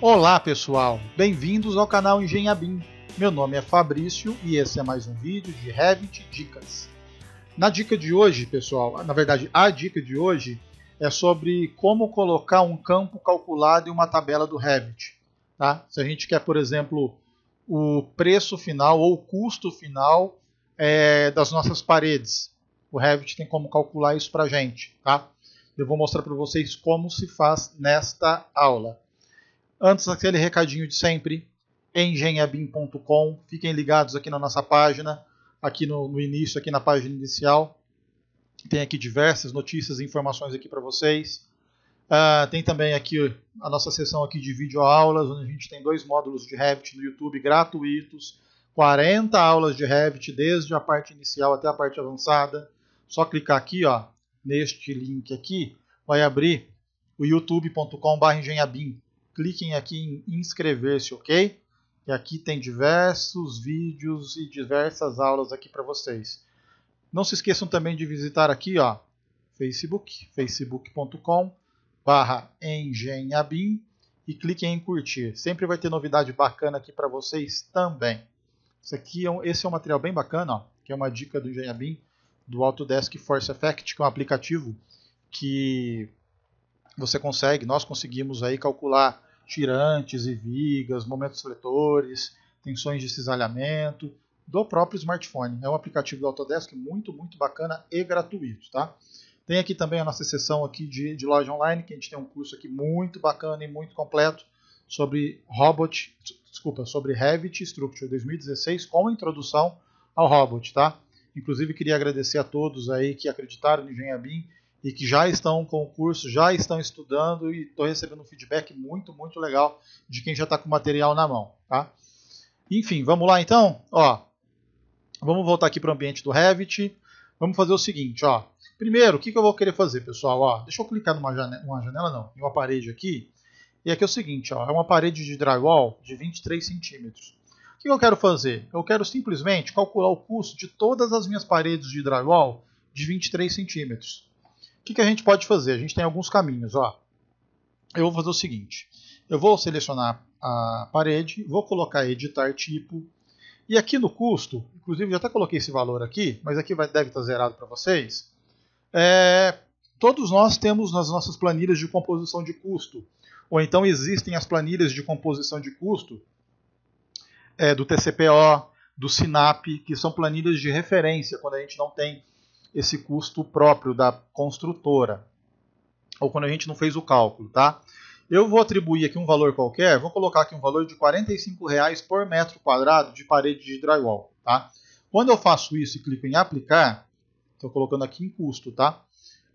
Olá pessoal, bem-vindos ao canal Engenhabim. Meu nome é Fabrício e esse é mais um vídeo de Revit Dicas. Na dica de hoje, pessoal, na verdade a dica de hoje é sobre como colocar um campo calculado em uma tabela do Revit. Tá? Se a gente quer, por exemplo, o preço final ou o custo final é, das nossas paredes. O Revit tem como calcular isso para a gente. Tá? Eu vou mostrar para vocês como se faz nesta aula. Antes, aquele recadinho de sempre, engenhabim.com. Fiquem ligados aqui na nossa página, aqui no, no, início, aqui na página inicial. Tem aqui diversas notícias e informações aqui para vocês. Uh, tem também aqui a nossa sessão aqui de videoaulas, onde a gente tem dois módulos de Revit no YouTube gratuitos, 40 aulas de Revit, desde a parte inicial até a parte avançada. Só clicar aqui, ó, neste link aqui, vai abrir o youtube.com.br engenhabim cliquem aqui em inscrever-se, ok? E aqui tem diversos vídeos e diversas aulas aqui para vocês. Não se esqueçam também de visitar aqui, ó, Facebook, facebook.com barra engenhabim e cliquem em curtir. Sempre vai ter novidade bacana aqui para vocês também. Esse aqui é um, esse é um material bem bacana, ó, que é uma dica do Engenhabim, do Autodesk Force Effect, que é um aplicativo que você consegue, nós conseguimos aí calcular tirantes e vigas, momentos fletores, tensões de cisalhamento do próprio smartphone. É um aplicativo do Autodesk muito, muito bacana e gratuito, tá? Tem aqui também a nossa seção aqui de, de loja online, que a gente tem um curso aqui muito bacana e muito completo sobre Robot, desculpa, sobre Revit Structure 2016 com introdução ao Robot, tá? Inclusive queria agradecer a todos aí que acreditaram no Engenhabim e que já estão com o curso, já estão estudando e estou recebendo um feedback muito, muito legal de quem já está com o material na mão. Tá? Enfim, vamos lá então? Ó, vamos voltar aqui para o ambiente do Revit. Vamos fazer o seguinte, ó. Primeiro, o que, que eu vou querer fazer, pessoal? Ó, deixa eu clicar numa janela, uma janela não, em uma parede aqui. E aqui é o seguinte, ó, é uma parede de drywall de 23 centímetros. O que eu quero fazer? Eu quero simplesmente calcular o custo de todas as minhas paredes de drywall de 23 centímetros que, que a gente pode fazer? A gente tem alguns caminhos. Ó. Eu vou fazer o seguinte: eu vou selecionar a parede, vou colocar editar tipo. E aqui no custo, inclusive já até coloquei esse valor aqui, mas aqui vai, deve estar zerado para vocês. É, todos nós temos nas nossas planilhas de composição de custo, ou então existem as planilhas de composição de custo é, do TCPO, do SINAP, que são planilhas de referência quando a gente não tem esse custo próprio da construtora, ou quando a gente não fez o cálculo, tá? Eu vou atribuir aqui um valor qualquer, vou colocar aqui um valor de R$ reais por metro quadrado de parede de drywall, tá? Quando eu faço isso e clico em aplicar, estou colocando aqui em custo, tá?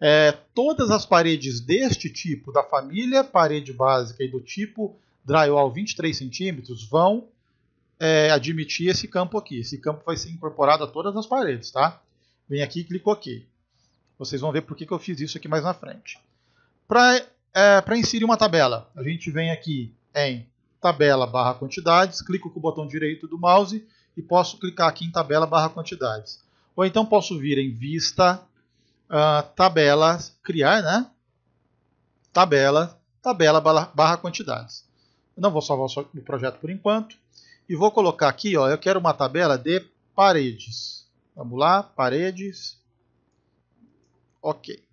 É, todas as paredes deste tipo, da família parede básica e do tipo drywall 23 centímetros, vão é, admitir esse campo aqui. Esse campo vai ser incorporado a todas as paredes, tá? Vem aqui e clico OK. Vocês vão ver por que, que eu fiz isso aqui mais na frente. Para é, inserir uma tabela, a gente vem aqui em tabela barra quantidades, clico com o botão direito do mouse e posso clicar aqui em tabela barra quantidades. Ou então posso vir em vista, uh, tabela, criar, né? Tabela, tabela barra quantidades. Eu não vou salvar o projeto por enquanto. E vou colocar aqui, ó, eu quero uma tabela de paredes. Vamos lá, paredes. Ok.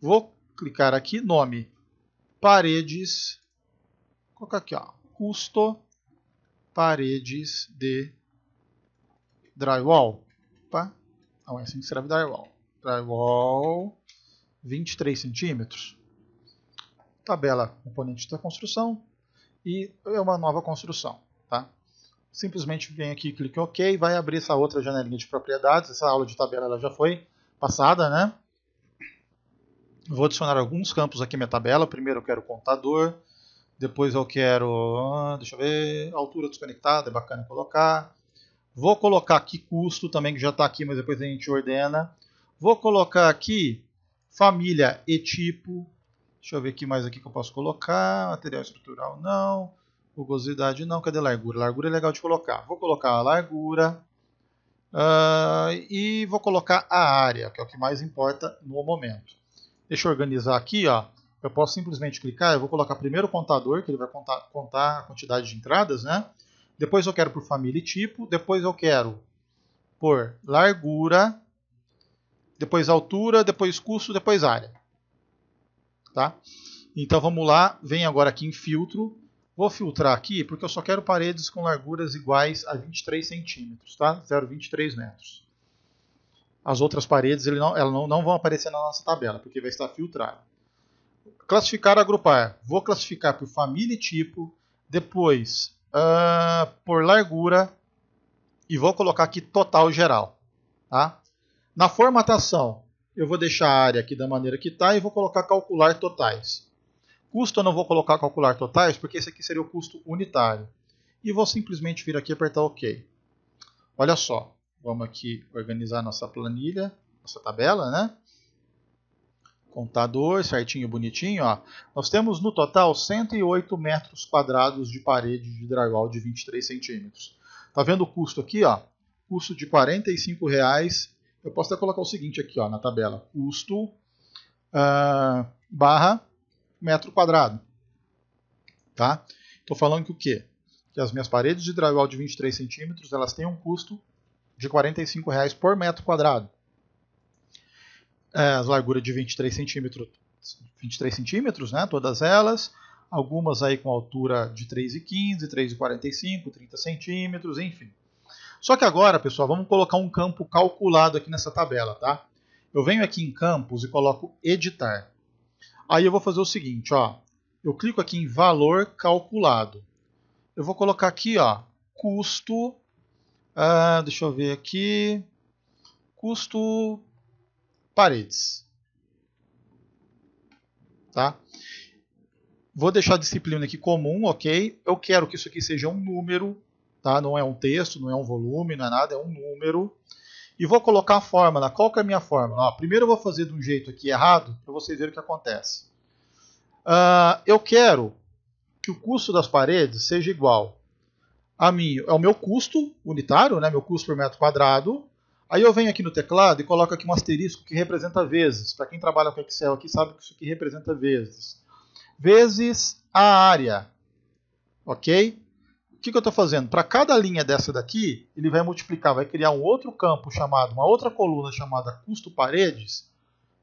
Vou clicar aqui, nome, paredes. Vou colocar aqui, ó, custo, paredes de drywall. Opa, não é assim que escreve drywall. Drywall, 23 centímetros. Tabela componente da construção e é uma nova construção simplesmente vem aqui, clica em OK, vai abrir essa outra janelinha de propriedades, essa aula de tabela ela já foi passada, né? Vou adicionar alguns campos aqui na minha tabela, primeiro eu quero contador, depois eu quero, ah, deixa eu ver, altura desconectada, é bacana colocar. Vou colocar aqui custo também, que já está aqui, mas depois a gente ordena. Vou colocar aqui família e tipo. Deixa eu ver aqui mais aqui que eu posso colocar. Material estrutural não. Rugosidade não, cadê largura? Largura é legal de colocar. Vou colocar a largura uh, e vou colocar a área, que é o que mais importa no momento. Deixa eu organizar aqui, ó. eu posso simplesmente clicar, eu vou colocar primeiro o contador, que ele vai contar, contar a quantidade de entradas, né? Depois eu quero por família e tipo, depois eu quero por largura, depois altura, depois custo, depois área. Tá? Então vamos lá, vem agora aqui em filtro, Vou filtrar aqui porque eu só quero paredes com larguras iguais a 23 centímetros, tá? 0,23 metros. As outras paredes ele não, não, não vão aparecer na nossa tabela, porque vai estar filtrado. Classificar, agrupar. Vou classificar por família e tipo, depois uh, por largura e vou colocar aqui total geral. Tá? Na formatação, eu vou deixar a área aqui da maneira que está e vou colocar calcular totais. Custo eu não vou colocar calcular totais, porque esse aqui seria o custo unitário. E vou simplesmente vir aqui e apertar OK. Olha só, vamos aqui organizar nossa planilha, nossa tabela, né? Contador, certinho, bonitinho. Ó. Nós temos no total 108 metros quadrados de parede de drywall de 23 centímetros. Tá vendo o custo aqui? Ó? Custo de R$ reais Eu posso até colocar o seguinte aqui ó, na tabela. Custo uh, barra metro quadrado. Tá? Estou falando que o quê? Que as minhas paredes de drywall de 23 centímetros elas têm um custo de 45 reais por metro quadrado. É, as larguras de 23 centímetros, 23 centímetros, né? Todas elas, algumas aí com altura de 3,15, 3,45, 30 centímetros, enfim. Só que agora, pessoal, vamos colocar um campo calculado aqui nessa tabela, tá? Eu venho aqui em campos e coloco editar. Aí eu vou fazer o seguinte, ó. Eu clico aqui em valor calculado. Eu vou colocar aqui, ó, custo. Ah, deixa eu ver aqui. Custo paredes. Tá? Vou deixar a disciplina aqui comum, ok? Eu quero que isso aqui seja um número, tá? Não é um texto, não é um volume, não é nada, é um número e vou colocar a fórmula. Qual que é a minha fórmula? Ó, primeiro eu vou fazer de um jeito aqui errado, para vocês verem o que acontece. Uh, eu quero que o custo das paredes seja igual a mim, ao é meu custo unitário, né, meu custo por metro quadrado. Aí eu venho aqui no teclado e coloco aqui um asterisco que representa vezes. Para quem trabalha com Excel aqui sabe que isso aqui representa vezes. Vezes a área. Ok? que, que eu estou fazendo? Para cada linha dessa daqui, ele vai multiplicar, vai criar um outro campo chamado, uma outra coluna chamada custo paredes,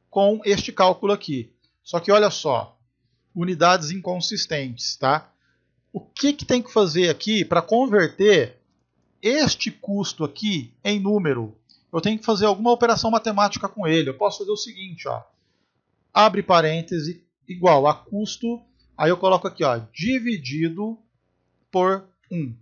com este cálculo aqui. Só que olha só, unidades inconsistentes, tá? O que, que tem que fazer aqui para converter este custo aqui em número? Eu tenho que fazer alguma operação matemática com ele. Eu posso fazer o seguinte, ó. Abre parêntese igual a custo, aí eu coloco aqui, ó, dividido por 1.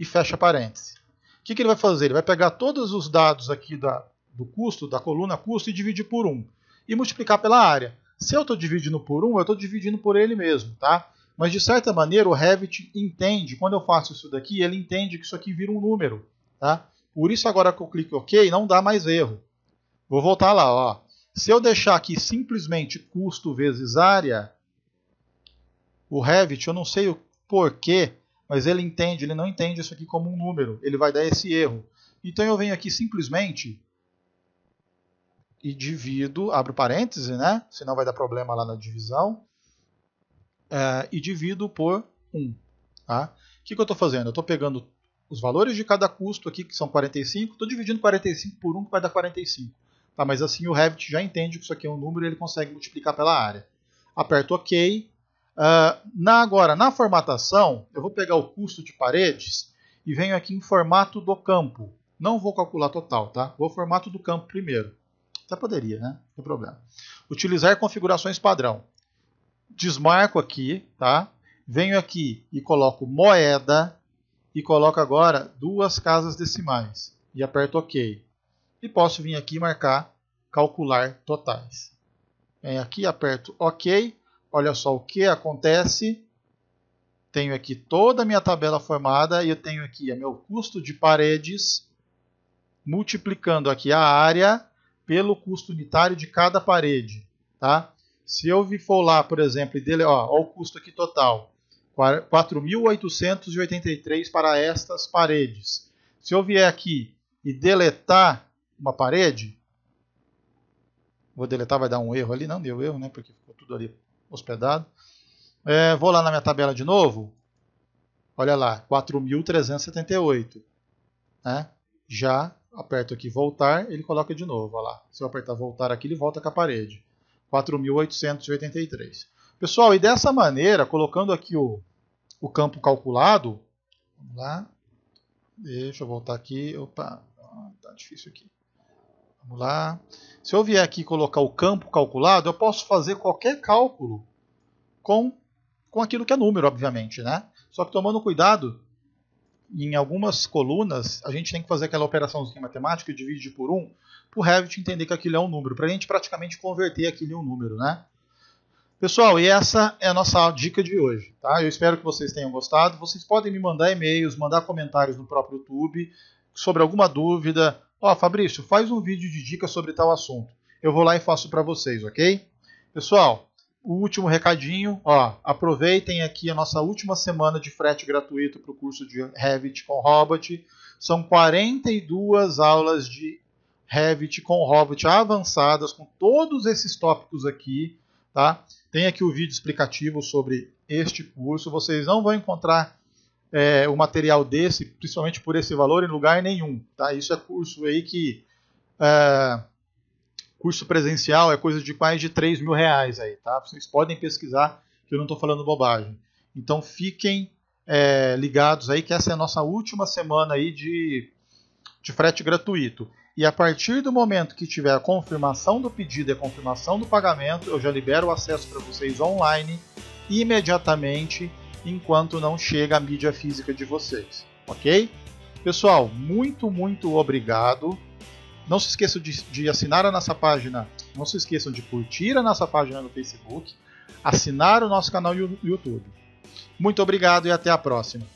E fecha parênteses. O que, que, ele vai fazer? Ele vai pegar todos os dados aqui da, do custo, da coluna custo, e dividir por 1. E multiplicar pela área. Se eu estou dividindo por 1, eu estou dividindo por ele mesmo, tá? Mas de certa maneira o Revit entende, quando eu faço isso daqui, ele entende que isso aqui vira um número, tá? Por isso agora que eu clico OK, não dá mais erro. Vou voltar lá, ó. Se eu deixar aqui simplesmente custo vezes área, o Revit, eu não sei o porquê, mas ele entende, ele não entende isso aqui como um número, ele vai dar esse erro. Então eu venho aqui simplesmente e divido, abro parêntese, né? Senão vai dar problema lá na divisão. É, e divido por 1. Tá? O que, que eu estou fazendo? Eu estou pegando os valores de cada custo aqui, que são 45, estou dividindo 45 por 1, que vai dar 45. Tá? Mas assim o Revit já entende que isso aqui é um número e ele consegue multiplicar pela área. Aperto OK, Uh, na, agora, na formatação, eu vou pegar o custo de paredes e venho aqui em formato do campo. Não vou calcular total, tá? Vou formato do campo primeiro. Até poderia, né? Não tem problema. Utilizar configurações padrão. Desmarco aqui, tá? Venho aqui e coloco moeda e coloco agora duas casas decimais e aperto OK. E posso vir aqui e marcar calcular totais. Venho aqui, aperto OK olha só o que acontece. Tenho aqui toda a minha tabela formada e eu tenho aqui o meu custo de paredes multiplicando aqui a área pelo custo unitário de cada parede, tá? Se eu for lá, por exemplo, e dele, ó, ó o custo aqui total, 4.883 para estas paredes. Se eu vier aqui e deletar uma parede, vou deletar, vai dar um erro ali, não deu erro, né? Porque ficou tudo ali hospedado. É, vou lá na minha tabela de novo. Olha lá, 4.378. Né? Já aperto aqui voltar, ele coloca de novo. Olha lá. Se eu apertar voltar aqui, ele volta com a parede. 4.883. Pessoal, e dessa maneira, colocando aqui o, o campo calculado, vamos lá, deixa eu voltar aqui, opa, tá difícil aqui. Vamos lá. Se eu vier aqui colocar o campo calculado, eu posso fazer qualquer cálculo com, com aquilo que é número, obviamente. Né? Só que tomando cuidado, em algumas colunas, a gente tem que fazer aquela operaçãozinha matemática, divide por 1, para o Revit entender que aquilo é um número, para a gente praticamente converter aquilo em um número. Né? Pessoal, e essa é a nossa dica de hoje. Tá? Eu espero que vocês tenham gostado. Vocês podem me mandar e-mails, mandar comentários no próprio YouTube sobre alguma dúvida, Ó, oh, Fabrício, faz um vídeo de dica sobre tal assunto. Eu vou lá e faço para vocês, ok? Pessoal, o último recadinho, ó, aproveitem aqui a nossa última semana de frete gratuito para o curso de Revit com Robot. São 42 aulas de Revit com Robot avançadas com todos esses tópicos aqui, tá? Tem aqui o vídeo explicativo sobre este curso. Vocês não vão encontrar é, o material desse, principalmente por esse valor, em lugar nenhum. Tá? Isso é curso aí que. É, curso presencial é coisa de mais de 3 mil reais aí, tá? Vocês podem pesquisar, que eu não estou falando bobagem. Então fiquem é, ligados aí, que essa é a nossa última semana aí de, de frete gratuito. E a partir do momento que tiver a confirmação do pedido e a confirmação do pagamento, eu já libero o acesso para vocês online imediatamente enquanto não chega a mídia física de vocês, ok? Pessoal, muito, muito obrigado. Não se esqueçam de, de assinar a nossa página, não se esqueçam de curtir a nossa página no Facebook, assinar o nosso canal no YouTube. Muito obrigado e até a próxima.